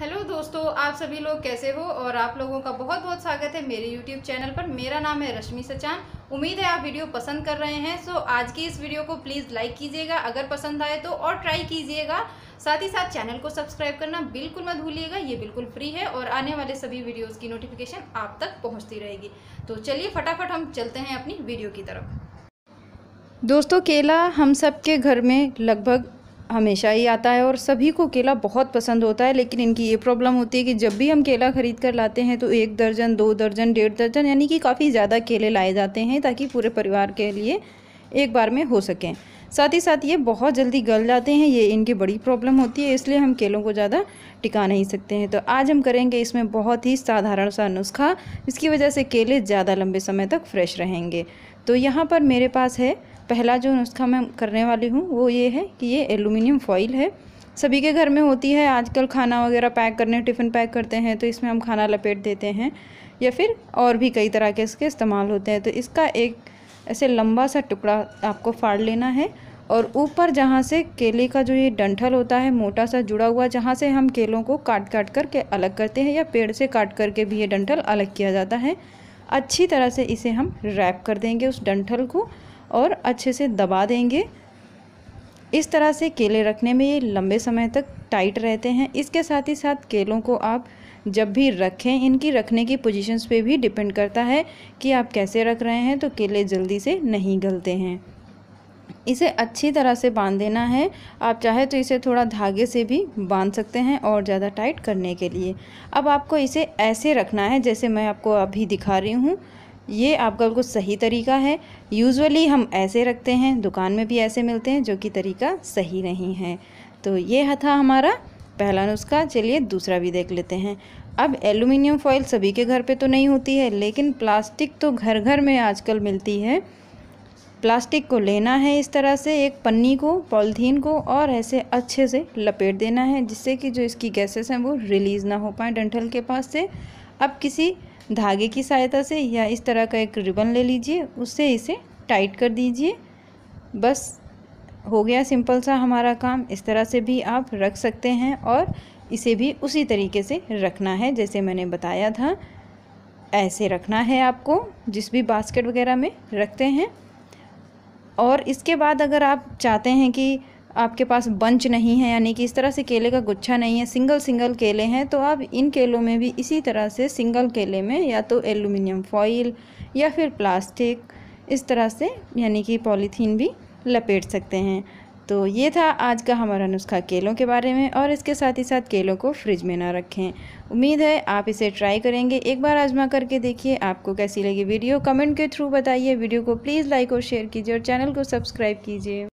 hello दोस्तों आप सभी लोग कैसे हो और आप लोगों का बहुत बहुत स्वागत है मेरे यूट्यूब चैनल पर मेरा नाम है रश्मि सचान उम्मीद है आप वीडियो पसंद कर रहे हैं सो आज की इस वीडियो को प्लीज़ लाइक कीजिएगा अगर पसंद आए तो और ट्राई कीजिएगा साथ ही साथ चैनल को सब्सक्राइब करना बिल्कुल मत भूलिएगा ये बिल्कुल फ्री है और आने वाले सभी वीडियोज़ की नोटिफिकेशन आप तक पहुँचती रहेगी तो चलिए फटाफट हम चलते हैं अपनी वीडियो की तरफ दोस्तों केला हम सब के घर में लगभग हमेशा ही आता है और सभी को केला बहुत पसंद होता है लेकिन इनकी ये प्रॉब्लम होती है कि जब भी हम केला खरीद कर लाते हैं तो एक दर्जन दो दर्जन डेढ़ दर्जन यानी कि काफ़ी ज़्यादा केले लाए जाते हैं ताकि पूरे परिवार के लिए एक बार में हो सकें साथ ही साथ ये बहुत जल्दी गल जाते हैं ये इनकी बड़ी प्रॉब्लम होती है इसलिए हम केलों को ज़्यादा टिका नहीं सकते हैं तो आज हम करेंगे इसमें बहुत ही साधारण सा नुस्खा इसकी वजह से केले ज़्यादा लंबे समय तक फ्रेश रहेंगे तो यहाँ पर मेरे पास है पहला जो नुस्खा मैं करने वाली हूँ वो ये है कि ये एलुमिनियम फॉइल है सभी के घर में होती है आजकल खाना वगैरह पैक करने टिफ़िन पैक करते हैं तो इसमें हम खाना लपेट देते हैं या फिर और भी कई तरह के इसके इस्तेमाल होते हैं तो इसका एक ऐसे लंबा सा टुकड़ा आपको फाड़ लेना है और ऊपर जहाँ से केले का जो ये डंठल होता है मोटा सा जुड़ा हुआ जहाँ से हम केलों को काट काट करके अलग करते हैं या पेड़ से काट करके भी ये डंठल अलग किया जाता है अच्छी तरह से इसे हम रैप कर देंगे उस डंठल को और अच्छे से दबा देंगे इस तरह से केले रखने में ये लंबे समय तक टाइट रहते हैं इसके साथ ही साथ केलों को आप जब भी रखें इनकी रखने की पोजीशंस पे भी डिपेंड करता है कि आप कैसे रख रहे हैं तो केले जल्दी से नहीं गलते हैं इसे अच्छी तरह से बांध देना है आप चाहे तो इसे थोड़ा धागे से भी बांध सकते हैं और ज़्यादा टाइट करने के लिए अब आपको इसे ऐसे रखना है जैसे मैं आपको अभी दिखा रही हूँ ये आपका बिल्कुल सही तरीका है यूजुअली हम ऐसे रखते हैं दुकान में भी ऐसे मिलते हैं जो कि तरीका सही नहीं है तो ये था हमारा पहला नुस्खा चलिए दूसरा भी देख लेते हैं अब एलुमिनियम फॉइल सभी के घर पे तो नहीं होती है लेकिन प्लास्टिक तो घर घर में आजकल मिलती है प्लास्टिक को लेना है इस तरह से एक पन्नी को पॉलीथीन को और ऐसे अच्छे से लपेट देना है जिससे कि जो इसकी गैसेस हैं वो रिलीज़ ना हो पाए डंठल के पास से अब किसी धागे की सहायता से या इस तरह का एक रिबन ले लीजिए उससे इसे टाइट कर दीजिए बस हो गया सिंपल सा हमारा काम इस तरह से भी आप रख सकते हैं और इसे भी उसी तरीके से रखना है जैसे मैंने बताया था ऐसे रखना है आपको जिस भी बास्केट वगैरह में रखते हैं और इसके बाद अगर आप चाहते हैं कि आपके पास बंच नहीं है यानी कि इस तरह से केले का गुच्छा नहीं है सिंगल सिंगल केले हैं तो आप इन केलों में भी इसी तरह से सिंगल केले में या तो एल्यूमिनियम फॉइल या फिर प्लास्टिक इस तरह से यानी कि पॉलीथीन भी लपेट सकते हैं तो ये था आज का हमारा नुस्खा केलों के बारे में और इसके साथ ही साथ केलों को फ्रिज में ना रखें उम्मीद है आप इसे ट्राई करेंगे एक बार आजमा करके देखिए आपको कैसी लगी वीडियो कमेंट के थ्रू बताइए वीडियो को प्लीज़ लाइक और शेयर कीजिए और चैनल को सब्सक्राइब कीजिए